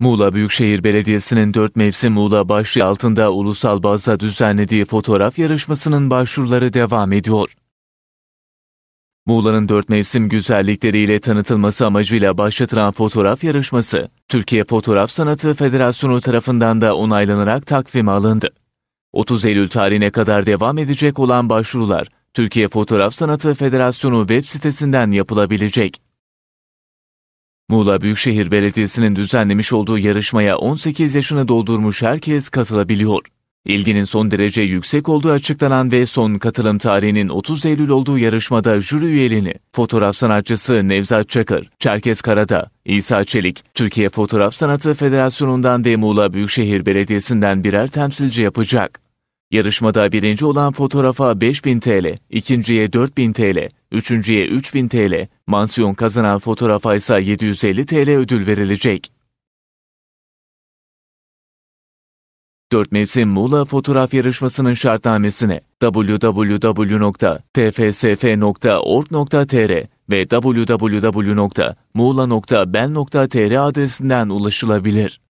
Muğla Büyükşehir Belediyesi'nin 4 mevsim Muğla başlığı altında ulusal bazda düzenlediği fotoğraf yarışmasının başvuruları devam ediyor. Muğla'nın dört mevsim güzellikleriyle tanıtılması amacıyla başlatılan fotoğraf yarışması, Türkiye Fotoğraf Sanatı Federasyonu tarafından da onaylanarak takvime alındı. 30 Eylül tarihine kadar devam edecek olan başvurular, Türkiye Fotoğraf Sanatı Federasyonu web sitesinden yapılabilecek. Muğla Büyükşehir Belediyesi'nin düzenlemiş olduğu yarışmaya 18 yaşını doldurmuş herkes katılabiliyor. İlginin son derece yüksek olduğu açıklanan ve son katılım tarihinin 30 Eylül olduğu yarışmada jüri üyeliğini fotoğraf sanatçısı Nevzat Çakır, Çerkez Karada, İsa Çelik, Türkiye Fotoğraf Sanatı Federasyonu'ndan ve Muğla Büyükşehir Belediyesi'nden birer temsilci yapacak. Yarışmada birinci olan fotoğrafa 5000 TL, ikinciye 4000 TL, üçüncüye 3000 TL, mansiyon kazanan fotoğrafa ise 750 TL ödül verilecek. 4 Mevsim Muğla Fotoğraf Yarışması'nın şartnamesine www.tfsf.org.tr ve www.muğla.bel.tr adresinden ulaşılabilir.